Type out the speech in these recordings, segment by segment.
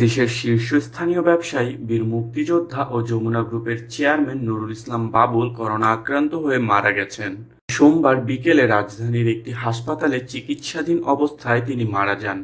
দেশের শীর্ষস্থানীয় ব্যবসায়ী বীর মুক্তিযোদ্ধা ও যমুনা গ্রুপের চেয়ারম্যান নুরুল ইসলাম বাবুল করোনা আক্রান্ত হয়ে মারা গেছেন সোমবার বিকেলে রাজধানীর একটি হাসপাতালে চিকিৎসাধীন অবস্থায় তিনি মারা যান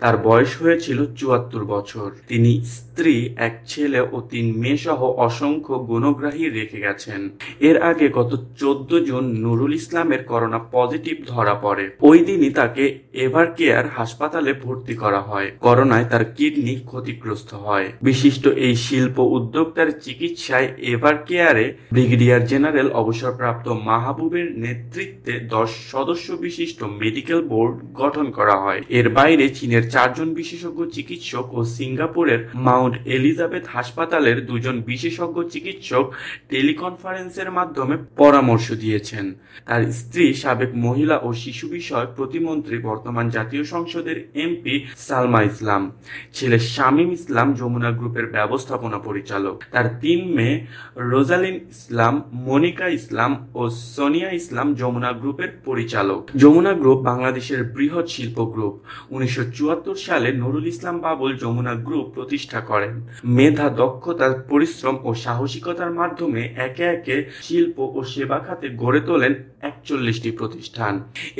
তার বয়স হয়েছিল চুয়াত্তর বছর তিনি স্ত্রী এক ছেলে ও তিন মেয়ে সহ অসংখ্য গুণগ্রাহী রেখে গেছেন এর আগে গত চোদ্দ জুন নুরুল ইসলামের করোনা পজিটিভ ধরা পড়ে ওই দিনই তাকে এভার কেয়ার হাসপাতালে ভর্তি করা হয় করোনায় তার কিডনি ক্ষতিগ্রস্ত হয় বিশিষ্ট এই শিল্প উদ্যোক্তার চিকিৎসায় এভার কেয়ারে ব্রিগেডিয়ার জেনারেল অবসরপ্রাপ্ত মাহবুবের নেতৃত্বে দশ সদস্য বিশিষ্ট মেডিকেল বোর্ড গঠন করা হয় এর বাইরে চীনের চারজন বিশেষজ্ঞ চিকিৎসক ও সিঙ্গাপুরের মাউন্ট এলিজাবেথ হাসপাতালের দুজন বিশেষজ্ঞ চিকিৎসক টেলিকনফারেন্সের মাধ্যমে পরামর্শ দিয়েছেন তার স্ত্রী সাবেক মহিলা ও শিশু বিষয়ক প্রতিমন্ত্রী বর্তমান জাতীয় সংসদের এমপি সালমা ইসলাম ছেলে শামীম ইসলাম যমুনা গ্রুপের ব্যবস্থাপনা পরিচালক তার তিন মেয়ে রোজালিন ইসলাম মনিকা ইসলাম ও সোনিয়া ইসলাম ইসলাম যমুনা গ্রুপের পরিচালক যমুনা গ্রুপ বাংলাদেশের বৃহৎ শিল্প গ্রুপ উনিশশো সালে নুরুল ইসলাম বাবুল যমুনা গ্রুপ প্রতিষ্ঠা করেন মেধা দক্ষতা পরিশ্রম ও সাহসিকতার মাধ্যমে একে একে শিল্প ও সেবা খাতে গড়ে তোলেন একচল্লিশটি প্রতিষ্ঠান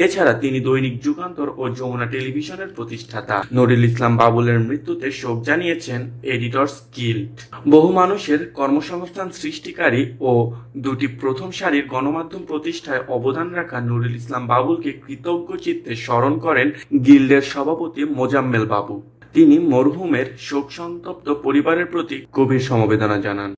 এছাড়া তিনি দৈনিক যুগান্তর ও যমুনা টেলিভিশনের প্রতিষ্ঠাতা নুরুল ইসলাম বাবুলের মৃত্যুতে শোক জানিয়েছেন এডিটর্স গিল্ড বহু মানুষের কর্মসংস্থান সৃষ্টিকারী ও দুটি প্রথম সারির গণমাধ্যম প্রতিষ্ঠায় অবদান রাখা নুরুল ইসলাম বাবুলকে কৃতজ্ঞ চিত্তে স্মরণ করেন গিল্ডের সভাপতি মোজাম্মেল বাবু তিনি মরহুমের শোকসন্তপ্ত পরিবারের প্রতি গভীর সমবেদনা জানান